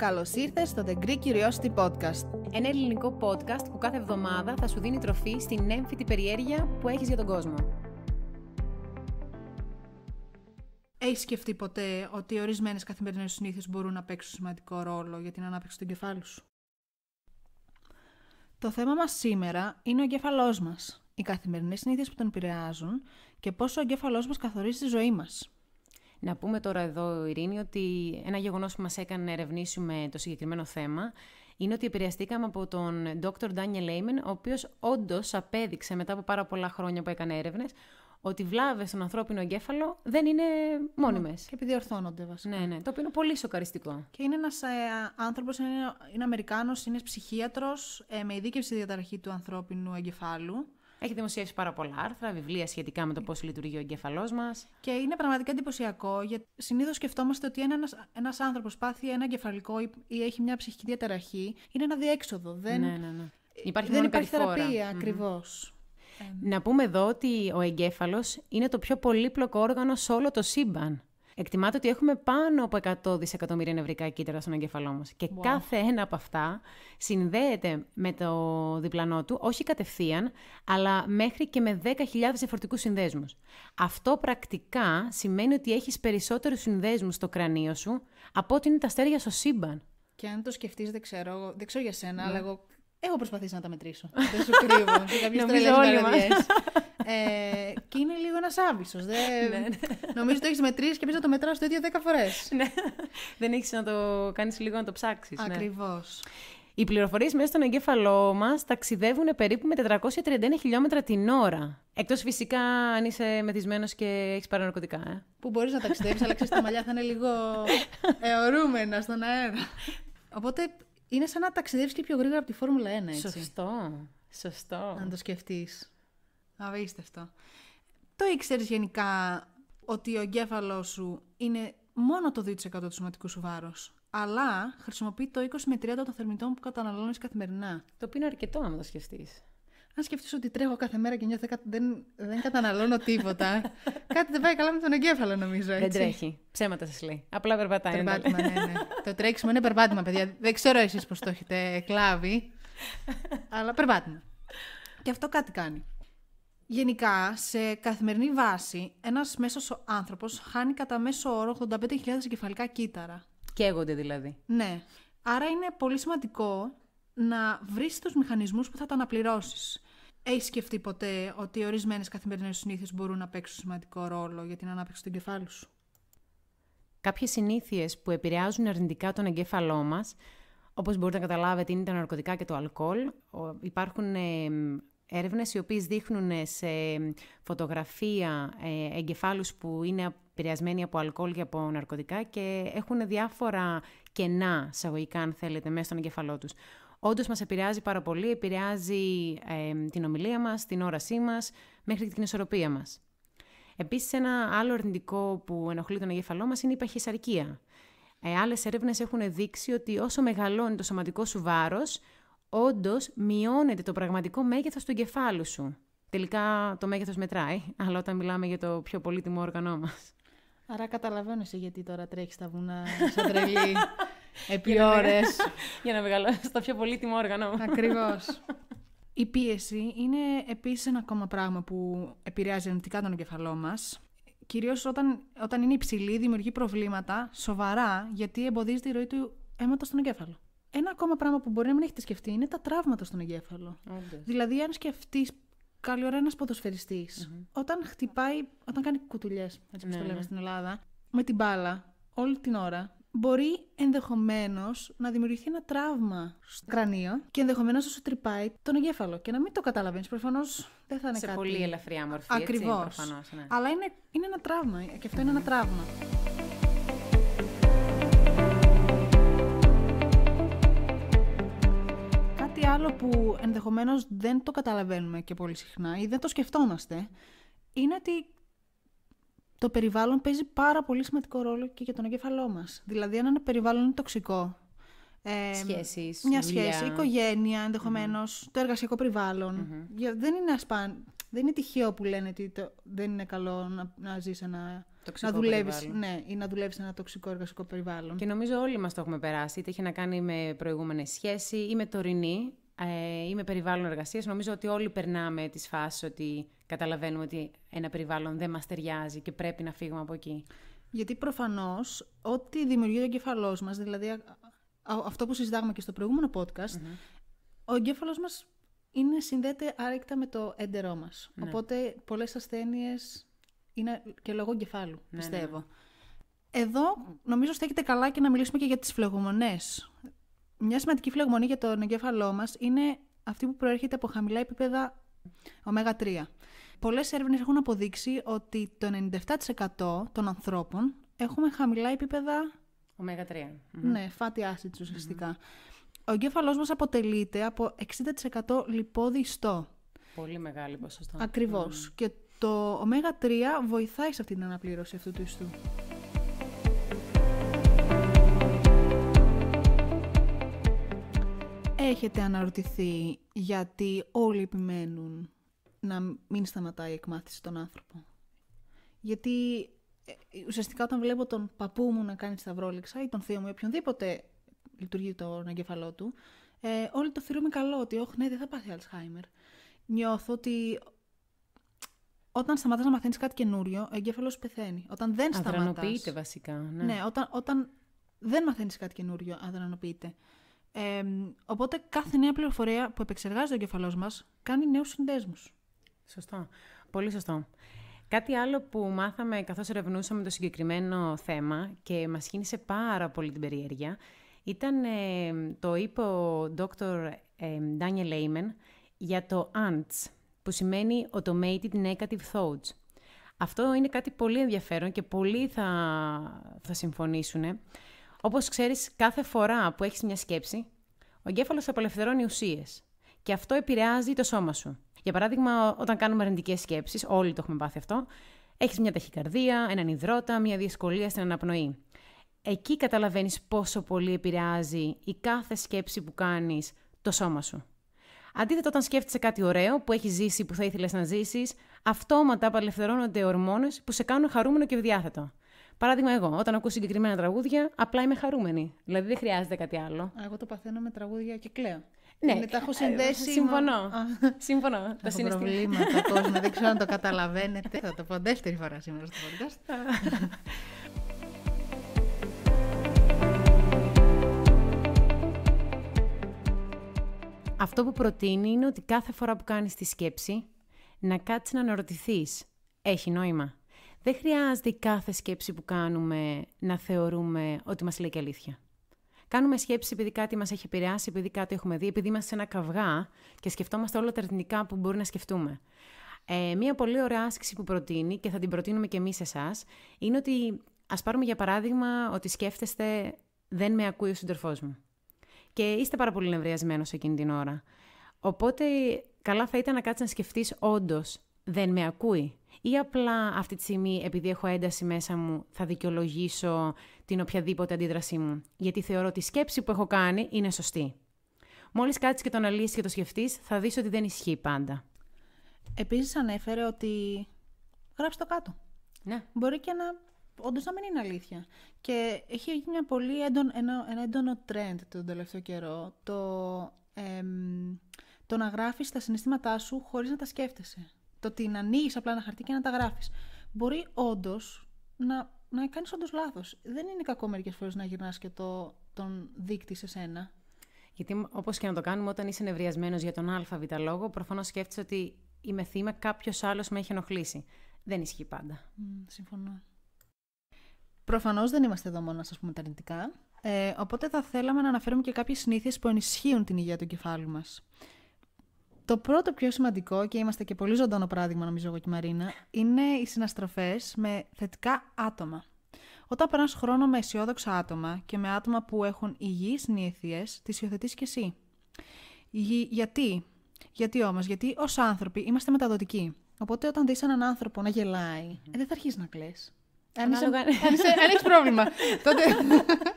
Καλώς ήρθες στο The Greek Curiosity Podcast. Ένα ελληνικό podcast που κάθε εβδομάδα θα σου δίνει τροφή στην έμφυτη περιέργεια που έχεις για τον κόσμο. Έχεις σκεφτεί ποτέ ότι ορισμένες καθημερινές συνήθειες μπορούν να παίξουν σημαντικό ρόλο για την ανάπτυξη του εγκεφάλου σου. Το θέμα μας σήμερα είναι ο εγκεφαλός μας. Οι καθημερινές συνήθειες που τον επηρεάζουν και πόσο ο εγκεφαλός μας καθορίζει τη ζωή μας. Να πούμε τώρα εδώ, Ειρήνη, ότι ένα γεγονός που μας έκανε να ερευνήσουμε το συγκεκριμένο θέμα είναι ότι επηρεαστήκαμε από τον Dr. Daniel Lehman, ο οποίος όντως απέδειξε μετά από πάρα πολλά χρόνια που έκανε έρευνες ότι βλάβες στον ανθρώπινο εγκέφαλο δεν είναι μόνιμες. Ναι, και επειδή ορθώνονται βασικά. Ναι, ναι. Το οποίο είναι πολύ σοκαριστικό. Και είναι ένας ε, άνθρωπος, είναι, είναι Αμερικάνος, είναι ψυχίατρος ε, με ειδίκευση διαταραχή του ανθρώπινου εγκεφάλου. Έχει δημοσιεύσει πάρα πολλά άρθρα, βιβλία σχετικά με το πώς λειτουργεί ο εγκέφαλός μας. Και είναι πραγματικά εντυπωσιακό, γιατί συνήθως σκεφτόμαστε ότι ένα ένας άνθρωπος πάθει ένα εγκεφαλικό ή έχει μια ψυχική διαταραχή. Είναι ένα διέξοδο. Δεν, ναι, ναι, ναι. Υπάρχει δεν υπάρχει περιφόρα. θεραπεία ακριβώς. Να πούμε εδώ ότι ο εγκέφαλος είναι το πιο πολύπλοκο όργανο σε όλο το σύμπαν. Εκτιμάται ότι έχουμε πάνω από 100 δισεκατομμύρια νευρικά κύτταρα στον εγκεφαλό μας. Και κάθε ένα από αυτά συνδέεται με το διπλανό του, όχι κατευθείαν, αλλά μέχρι και με 10.000 εφορτικούς συνδέσμους. Αυτό πρακτικά σημαίνει ότι έχεις περισσότερους συνδέσμους στο κρανίο σου από ότι είναι τα αστέρια στο σύμπαν. Και αν το σκεφτείς, δεν ξέρω, δεν ξέρω για σένα, ναι. αλλά εγώ Έχω προσπαθήσει να τα μετρήσω. Δεν σου κρύβω. Κάποιε τρελέ ε, και είναι λίγο ένας άβυσος. Ναι, ναι. Νομίζω το έχεις μετρήσει και εμεί ναι. να το μετράω το ίδιο 10 φορές. Ναι. Δεν έχεις να το κάνεις λίγο να το ψάξεις. Ακριβώς. Οι πληροφορίες μέσα στον εγκέφαλό μας ταξιδεύουν περίπου με 431 χιλιόμετρα την ώρα. Εκτός φυσικά αν είσαι μεθυσμένος και έχεις παρανορκωτικά. Ε. Που μπορείς να ταξιδεύει, αλλά ξέρεις τα μαλλιά θα είναι λίγο αιωρούμενα στον αέρα. Οπότε είναι σαν να ταξιδεύεις και πιο γρήγορα από τη Φόρμουλα 1, έτσι. Σωστό. Σωστό. Αν το σκεφτείς. Απίστευτο. Το ήξερες γενικά ότι ο εγκέφαλός σου είναι μόνο το 2% του σωματικού σου βάρου. Αλλά χρησιμοποιεί το 20 με 30 των θερμητών που καταναλώνεις καθημερινά. Το οποίο είναι αρκετό, να το σκεφτείς. Αν σκεφτείς ότι τρέχω κάθε μέρα και νιώθω ότι δεν, δεν καταναλώνω τίποτα. κάτι δεν πάει καλά με τον εγκέφαλο, νομίζω. Έτσι. Δεν τρέχει. Ψέματα σας λέει. Απλά περπατάει. ναι, ναι. το τρέξιμο είναι περπάτημα, παιδιά. Δεν ξέρω εσείς πώς το έχετε κλάβει. αλλά περπάτημα. Και αυτό κάτι κάνει. Γενικά, σε καθημερινή βάση, ένας μέσος άνθρωπος χάνει κατά μέσο όρο 85.000 κεφαλικά κύτταρα. Καίγονται δηλαδή. Ναι. Άρα είναι πολύ σημαντικό να βρεις τους μηχανισμούς που θα τα αναπληρώσεις. Έχεις σκεφτεί ποτέ ότι ορισμένες καθημερινές συνήθειες μπορούν να παίξουν σημαντικό ρόλο για την ανάπτυξη του εγκεφάλου σου. Κάποιες συνήθειες που επηρεάζουν αρνητικά τον εγκέφαλό μας, όπως μπορείτε να καταλάβετε, είναι τα ναρκωτικά και το αλκοόλ. Υπάρχουν έρευνες οι οποίες δείχνουν ε, σε φωτογραφία ε, εγκεφάλους που είναι επηρεασμένοι από αλκοόλ και από ναρκωτικά και έχουν διάφορα κενά, σαγωγικά αν θέλετε, μέσα στον εγκεφαλό τους. Όντως μας επηρεάζει πάρα πολύ, επηρεάζει ε, την ομιλία μας, την όρασή μας, μέχρι και την ισορροπία μας. Επίσης, ένα άλλο αρνητικό που ενοχλεί τον εγκεφαλό μας είναι η παχυσαρκία. Ε, Άλλες έρευνες έχουν δείξει ότι όσο μεγαλώνει το σωματικό σου βάρος, όντως μειώνεται το πραγματικό μέγεθος του εγκεφάλου σου. Τελικά το μέγεθος μετράει, αλλά όταν μιλάμε για το πιο πολύτιμο όργανό μας. Άρα καταλαβαίνω σε γιατί τώρα τρέχεις τα βουνά, σαν τρελή, επί ώρες. για να μεγαλώσεις το πιο πολύτιμο όργανο. Ακριβώς. Η πίεση είναι επίσης ένα ακόμα πράγμα που επηρεάζει αρνητικά τον εγκεφαλό μας. Κυρίως όταν, όταν είναι υψηλή, δημιουργεί προβλήματα σοβαρά γιατί εμποδίζει τη ροή του αίματος στον εγκέφαλο. Ένα ακόμα πράγμα που μπορεί να μην έχετε σκεφτεί είναι τα τραύματα στον εγκέφαλο. Δηλαδή, αν σκεφτείς καλή ώρα ένας όταν χτυπάει, όταν κάνει κουτουλιές, έτσι ναι, το λέμε ναι. στην Ελλάδα, με την μπάλα όλη την ώρα, μπορεί ενδεχομένως να δημιουργηθεί ένα τραύμα στο κρανίο και ενδεχομένως να σου τρυπάει τον εγκέφαλο. Και να μην το καταλαβαίνεις. Προφανώς δεν θα είναι Σε κάτι. Σε πολύ ελαφριά μορφή. Ακριβώ. Ναι. Αλλά είναι, είναι ένα τραύμα. Και αυτό είναι ένα τραύμα. άλλο που ενδεχομένως δεν το καταλαβαίνουμε και πολύ συχνά ή δεν το σκεφτόμαστε είναι ότι το περιβάλλον παίζει πάρα πολύ σημαντικό ρόλο και για τον εγκέφαλό μας. Δηλαδή, αν ένα περιβάλλον είναι τοξικό, ε, μια σχέση, σχεση σχέση, οικογένεια ενδεχομένως, mm-hmm. το εργασιακό περιβάλλον. Δεν, είναι ασπαν, δεν είναι τυχαίο που λένε ότι το, δεν είναι καλό να, να ζεις ένα τοξικό να δουλεύεις, ναι, ή να δουλεύεις σε ένα τοξικό εργασικό περιβάλλον. Και νομίζω όλοι μας το έχουμε περάσει. Είτε έχει να κάνει με προηγούμενες σχέσεις ή με τωρινή ε, με περιβάλλον εργασίας, Νομίζω ότι όλοι περνάμε τις φάσεις ότι καταλαβαίνουμε ότι ένα περιβάλλον δεν μας ταιριάζει και πρέπει να φύγουμε από εκεί. Γιατί προφανώς, ό,τι δημιουργεί ο εγκέφαλός μας, δηλαδή αυτό που συζητάμε και στο προηγούμενο podcast, ο εγκέφαλός μας είναι, συνδέεται άρρηκτα με το έντερό μας. Ναι. Οπότε πολλές ασθένειες είναι και λόγω εγκεφάλου, ναι, ναι, πιστεύω. Εδώ νομίζω στέκεται καλά και να μιλήσουμε και για τις φλεγμονές... Μια σημαντική φλεγμονή για τον εγκέφαλό μας είναι αυτή που προέρχεται από χαμηλά επίπεδα ω3. Πολλές έρευνες έχουν αποδείξει ότι το 97% των ανθρώπων έχουμε χαμηλά επίπεδα. Ω3. Ναι, fatty acids ουσιαστικα Ο εγκέφαλός μας αποτελείται από 60% λιπόδι ιστό. Πολύ μεγάλη ποσοστό. Ακριβώς. Και το ω3 βοηθάει σε αυτή την αναπλήρωση αυτού του ιστού. Έχετε αναρωτηθεί γιατί όλοι επιμένουν να μην σταματάει η εκμάθηση των άνθρωπων. Γιατί ε, ουσιαστικά όταν βλέπω τον παππού μου να κάνει σταυρόληξα ή τον θείο μου ή οποιονδήποτε λειτουργεί τον εγκεφαλό του, ε, όλοι το θεωρούμε καλό ότι όχι ναι δεν θα πάθει αλσχάιμερ. Νιώθω ότι όταν σταματάς να μαθαίνεις κάτι καινούριο, ο εγκέφαλος πεθαίνει. Όταν δεν σταματάς... βασικά. Ναι. ναι, όταν, όταν δεν μαθαίνεις κάτι καινούριο, αδρανοποιείται οπότε κάθε νέα πληροφορία που επεξεργάζεται ο κεφαλός μας κάνει νέους συνδέσμους. Σωστό. Πολύ σωστό. Κάτι άλλο που μάθαμε καθώς ερευνούσαμε το συγκεκριμένο θέμα και μας κίνησε πάρα πολύ την περιέργεια ήταν ε, το είπε ο Dr. Ε, Daniel Lehman για το ANTS που σημαίνει Automated Negative Thoughts. Αυτό είναι κάτι πολύ ενδιαφέρον και πολλοί θα, θα συμφωνήσουν Όπως ξέρεις, κάθε φορά που έχεις μια σκέψη, ο εγκέφαλος απελευθερώνει ουσίες. Και αυτό επηρεάζει το σώμα σου. Για παράδειγμα, όταν κάνουμε αρνητικές σκέψεις, όλοι το έχουμε πάθει αυτό, έχεις μια ταχυκαρδία, έναν υδρότα, μια δυσκολία στην αναπνοή. Εκεί καταλαβαίνεις πόσο πολύ επηρεάζει η κάθε σκέψη που κάνεις το σώμα σου. Αντίθετα, όταν σκέφτεσαι κάτι ωραίο που έχεις ζήσει, που θα ήθελες να ζήσεις, αυτόματα απελευθερώνονται ορμόνες που σε κάνουν χαρούμενο και ευδιάθετο. Παράδειγμα, εγώ, όταν ακούω συγκεκριμένα τραγούδια, απλά είμαι χαρούμενη. Δηλαδή δεν χρειάζεται κάτι άλλο. Εγώ το παθαίνω με τραγούδια και κλαίω. Ναι, τα έχω ε, συνδέσει. Συμφωνώ. Συμφωνώ. Τα προβλήματα, κόσμο. Δεν ξέρω αν το καταλαβαίνετε. Θα το πω δεύτερη φορά σήμερα στο podcast. Αυτό που προτείνει είναι ότι κάθε φορά που κάνεις τη σκέψη, να κάτσεις να αναρωτηθείς. Έχει νόημα δεν χρειάζεται κάθε σκέψη που κάνουμε να θεωρούμε ότι μας λέει και αλήθεια. Κάνουμε σκέψη επειδή κάτι μας έχει επηρεάσει, επειδή κάτι έχουμε δει, επειδή είμαστε σε ένα καυγά και σκεφτόμαστε όλα τα αρνητικά που μπορεί να σκεφτούμε. Ε, μία πολύ ωραία άσκηση που προτείνει και θα την προτείνουμε και εμείς εσάς είναι ότι ας πάρουμε για παράδειγμα ότι σκέφτεστε δεν με ακούει ο σύντροφός μου. Και είστε πάρα πολύ νευριασμένος εκείνη την ώρα. Οπότε, καλά θα ήταν να κάτσεις να σκεφτείς όντως δεν με ακούει ή απλά αυτή τη στιγμή επειδή έχω ένταση μέσα μου θα δικαιολογήσω την οποιαδήποτε αντίδρασή μου, γιατί θεωρώ ότι η σκέψη που έχω κάνει είναι σωστή. Μόλις κάτσεις και το αναλύσεις και το σκεφτείς, θα δεις ότι δεν ισχύει πάντα. Επίσης ανέφερε ότι γράψε το κάτω. Ναι. Μπορεί και να όντως να μην είναι αλήθεια. Και έχει γίνει ένα πολύ ένα, ένα έντονο trend τον τελευταίο καιρό. Το, εμ, το να γράφεις τα συναισθήματά σου χωρίς να τα σκέφτεσαι. Το ότι να ανοίγεις απλά ένα χαρτί και να τα γράφεις. Μπορεί όντως να, να κάνεις όντως λάθος. Δεν είναι κακό μερικές φορές να γυρνάς και το, τον δείκτη σε σένα. Γιατί όπως και να το κάνουμε, όταν είσαι νευριασμένος για τον ΑΒ λόγο, προφανώς σκέφτεσαι ότι είμαι θύμα, κάποιος άλλος με έχει ενοχλήσει. Δεν ισχύει πάντα. Mm, συμφωνώ. Προφανώς δεν είμαστε εδώ μόνος να σα πούμε τα αρνητικά. Ε, οπότε θα θέλαμε να αναφέρουμε και κάποιες συνήθειες που ενισχύουν την υγεία του κεφάλου μας. Το πρώτο πιο σημαντικό, και είμαστε και πολύ ζωντανό παράδειγμα, νομίζω εγώ και η Μαρίνα, είναι οι συναστροφές με θετικά άτομα. Όταν περνάς χρόνο με αισιόδοξα άτομα και με άτομα που έχουν υγιείς συνήθειες, τις υιοθετείς κι εσύ. Γιατί, γιατί όμως, γιατί ως άνθρωποι είμαστε μεταδοτικοί. Οπότε όταν δεις έναν άνθρωπο να γελάει, ε, δεν θα αρχίσεις να κλαις. Αν, πρόβλημα. τότε,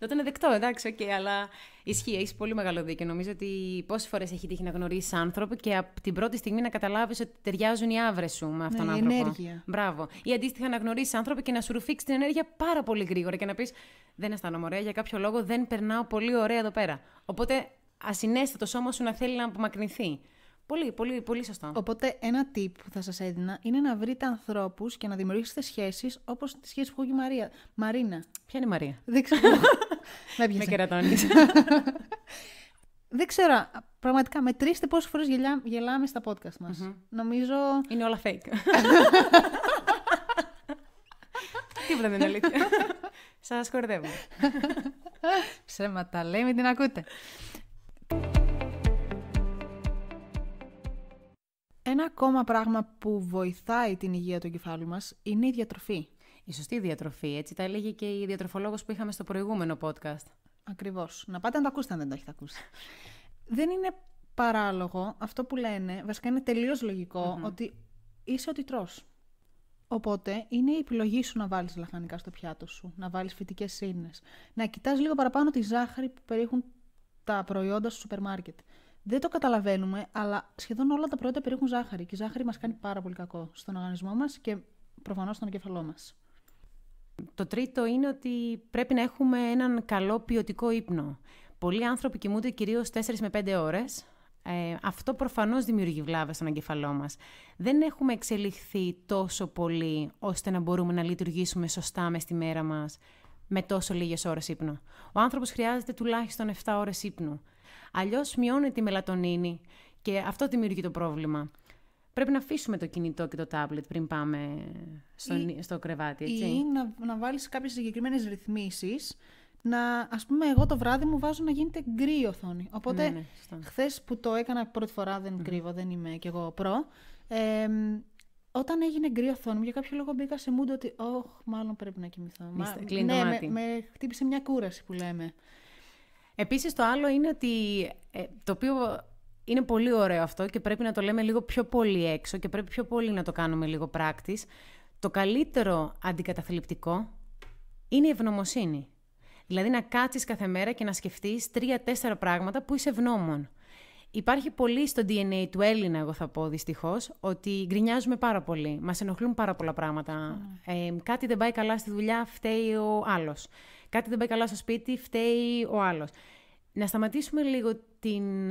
Δεν ναι, ήταν δεκτό, εντάξει, οκ, okay, αλλά ισχύει. Έχεις πολύ μεγάλο δίκιο. Νομίζω ότι πόσες φορές έχει τύχει να γνωρίσεις άνθρωπο και από την πρώτη στιγμή να καταλάβεις ότι ταιριάζουν οι άβρες σου με αυτόν τον ναι, άνθρωπο. Ενέργεια. Μπράβο. Ή αντίστοιχα να γνωρίσεις άνθρωπο και να σου ρουφήξεις την ενέργεια πάρα πολύ γρήγορα και να πεις Δεν αισθάνομαι ωραία για κάποιο λόγο, δεν περνάω πολύ ωραία εδώ πέρα. Οπότε ασυνέστατο σώμα σου να θέλει να απομακρυνθεί. Πολύ, πολύ, πολύ σωστό. Οπότε, ένα tip που θα σας έδινα είναι να βρείτε ανθρώπους και να δημιουργήσετε σχέσεις όπως τη σχέση που έχει η Μαρία. Μαρίνα. Ποια είναι η Μαρία? Δεν ξέρω. Με, με Δεν ξέρω, πραγματικά μετρήστε πόσες φορές γελάμε στα podcast μας. Νομίζω... Είναι όλα fake. Τίποτα δεν είναι αλήθεια. Σας κορδεύω. Ψέματα, λέει, μην την ακούτε. Ένα ακόμα πράγμα που βοηθάει την υγεία του εγκεφάλου μας είναι η διατροφή. Η σωστή διατροφή, έτσι τα έλεγε και η διατροφολόγος που είχαμε στο προηγούμενο podcast. Ακριβώς. Να πάτε να τα ακούσετε αν δεν το έχετε ακούσει. δεν είναι παράλογο αυτό που λένε, βασικά είναι τελείως λογικό, mm-hmm. ότι είσαι ότι τρως. Οπότε είναι η επιλογή σου να βάλεις λαχανικά στο πιάτο σου, να βάλεις φυτικές σύνες, να κοιτάς λίγο παραπάνω τη ζάχαρη που περιέχουν τα προϊόντα στο σούπερ μάρκετ. Δεν το καταλαβαίνουμε, αλλά σχεδόν όλα τα προϊόντα περιέχουν ζάχαρη και η ζάχαρη μας κάνει πάρα πολύ κακό στον οργανισμό μας και προφανώς στον εγκεφαλό μας. Το τρίτο είναι ότι πρέπει να έχουμε έναν καλό ποιοτικό ύπνο. Πολλοί άνθρωποι κοιμούνται κυρίως 4 με 5 ώρες. Ε, αυτό προφανώς δημιουργεί βλάβες στον εγκεφαλό μας. Δεν έχουμε εξελιχθεί τόσο πολύ ώστε να μπορούμε να λειτουργήσουμε σωστά μες στη μέρα μας με τόσο λίγες ώρες ύπνο. Ο άνθρωπος χρειάζεται τουλάχιστον 7 ώρες ύπνου. Αλλιώς μειώνεται η μελατονίνη και αυτό δημιουργεί το πρόβλημα πρέπει να αφήσουμε το κινητό και το τάμπλετ πριν πάμε στο, κρεβάτι, έτσι. Ή να, να βάλεις κάποιες συγκεκριμένες ρυθμίσεις. Να, ας πούμε, εγώ το βράδυ μου βάζω να γίνεται γκρι η οθόνη. Οπότε, ναι, ναι χθες που το έκανα πρώτη φορά, δεν mm κρύβω, δεν είμαι κι εγώ προ, όταν έγινε γκρι οθόνη, για κάποιο λόγο μπήκα σε μούντο ότι, «Ωχ, μάλλον πρέπει να κοιμηθώ». Μα, ναι, Με, με χτύπησε μια κούραση που λέμε. Επίσης το άλλο είναι ότι, ε, το οποίο είναι πολύ ωραίο αυτό και πρέπει να το λέμε λίγο πιο πολύ έξω και πρέπει πιο πολύ να το κάνουμε λίγο πράκτης. Το καλύτερο αντικαταθλιπτικό είναι η ευγνωμοσύνη. Δηλαδή να κάτσεις κάθε μέρα και να σκεφτείς τρία-τέσσερα πράγματα που είσαι ευγνώμων. Υπάρχει πολύ στο DNA του Έλληνα, εγώ θα πω δυστυχώς, ότι γκρινιάζουμε πάρα πολύ. Μας ενοχλούν πάρα πολλά πράγματα. Ε, κάτι δεν πάει καλά στη δουλειά, φταίει ο άλλος. Κάτι δεν πάει καλά στο σπίτι, φταίει ο άλλος να σταματήσουμε λίγο την,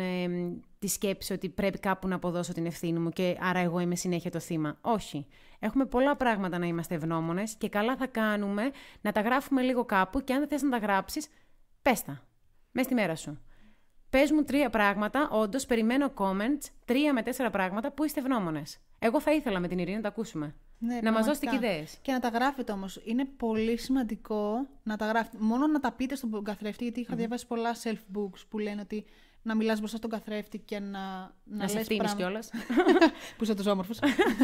τη σκέψη ότι πρέπει κάπου να αποδώσω την ευθύνη μου και άρα εγώ είμαι συνέχεια το θύμα. Όχι. Έχουμε πολλά πράγματα να είμαστε ευγνώμονες και καλά θα κάνουμε να τα γράφουμε λίγο κάπου και αν δεν θες να τα γράψεις, πες τα. Μες στη μέρα σου. Πες μου τρία πράγματα, όντως περιμένω comments, τρία με τέσσερα πράγματα που είστε ευγνώμονες. Εγώ θα ήθελα με την Ειρήνη να τα ακούσουμε. Ναι, να μας δώσετε και ιδέες. Και να τα γράφετε όμως. Είναι πολύ σημαντικό να τα γράφετε. Μόνο να τα πείτε στον καθρέφτη, γιατί διαβασει διαβάσει πολλά self-books που λένε ότι να μιλάς μπροστά στον καθρέφτη και να. Να, να σε φτύνει κιόλας. που είσαι τόσο όμορφος.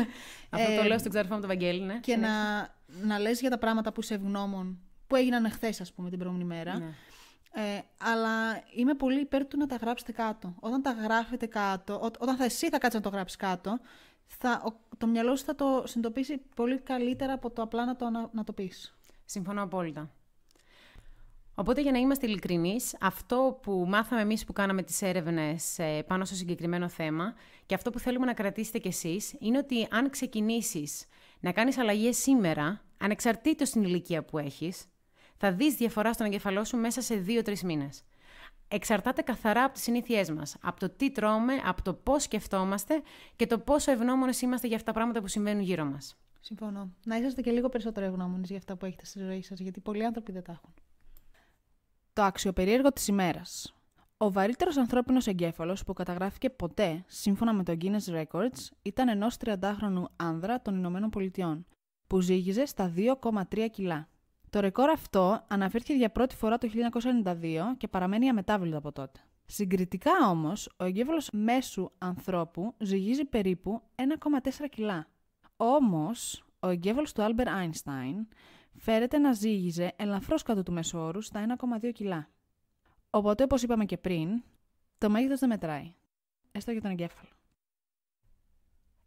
Αυτό το ε, λέω στον ξαρφό μου τον Βαγγέλη, ναι. Και ναι. να, να λες για τα πράγματα που σε ευγνώμων, που έγιναν εχθές, ας πούμε, την προηγούμενη μέρα. Ναι. Ε, αλλά είμαι πολύ υπέρ του να τα γράψετε κάτω. Όταν τα γράφετε κάτω, όταν θα εσύ θα κάτσεις να το γράψεις κάτω, θα, το μυαλό σου θα το συνειδητοποιήσει πολύ καλύτερα από το απλά να το, να, το πεις. Συμφωνώ απόλυτα. Οπότε για να είμαστε ειλικρινείς, αυτό που μάθαμε εμείς που κάναμε τις έρευνες ε, πάνω στο συγκεκριμένο θέμα και αυτό που θέλουμε να κρατήσετε κι εσείς είναι ότι αν ξεκινήσεις να κάνεις αλλαγές σήμερα, ανεξαρτήτως την ηλικία που έχεις, θα δεις διαφορά στον εγκεφαλό σου μέσα σε δυο τρει μήνες εξαρτάται καθαρά από τις συνήθειές μας, από το τι τρώμε, από το πώς σκεφτόμαστε και το πόσο ευγνώμονες είμαστε για αυτά τα πράγματα που συμβαίνουν γύρω μας. Συμφωνώ. Να είσαστε και λίγο περισσότερο ευγνώμονες για αυτά που έχετε στη ζωή σας, γιατί πολλοί άνθρωποι δεν τα έχουν. Το αξιοπερίεργο της ημέρας. Ο βαρύτερος ανθρώπινος εγκέφαλος που καταγράφηκε ποτέ, σύμφωνα με το Guinness Records, ήταν ενός 30χρονου άνδρα των Ηνωμένων Πολιτειών, που ζύγιζε στα 2,3 κιλά. Το ρεκόρ αυτό αναφέρθηκε για πρώτη φορά το 1992 και παραμένει αμετάβλητο από τότε. Συγκριτικά όμως, ο εγκέφαλος μέσου ανθρώπου ζυγίζει περίπου 1,4 κιλά. Όμως, ο εγκέφαλος του Άλμπερ Άινστάιν φέρεται να ζύγιζε ελαφρώς κάτω του όρου στα 1,2 κιλά. Οπότε, όπως είπαμε και πριν, το μέγεθος δεν μετράει. Έστω για τον εγκέφαλο.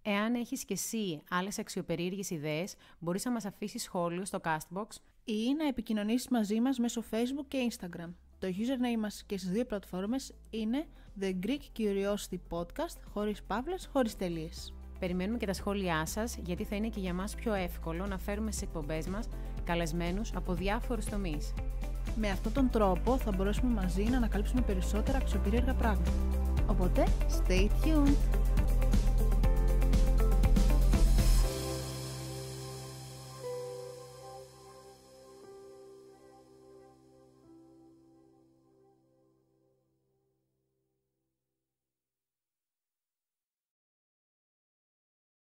Εάν έχεις και εσύ άλλες αξιοπερίεργες ιδέες μπορείς να μας αφήσεις σχόλιο στο Castbox ή να επικοινωνήσεις μαζί μας μέσω Facebook και Instagram. Το username μας και στις δύο πλατφόρμες είναι The Greek Curiosity Podcast, χωρίς παύλες, χωρίς τελείες. Περιμένουμε και τα σχόλιά σας, γιατί θα είναι και για μας πιο εύκολο να φέρουμε στις εκπομπές μας καλεσμένους από διάφορους τομείς. Με αυτόν τον τρόπο θα μπορέσουμε μαζί να ανακαλύψουμε περισσότερα αξιοπερίεργα πράγματα. Οπότε, stay tuned!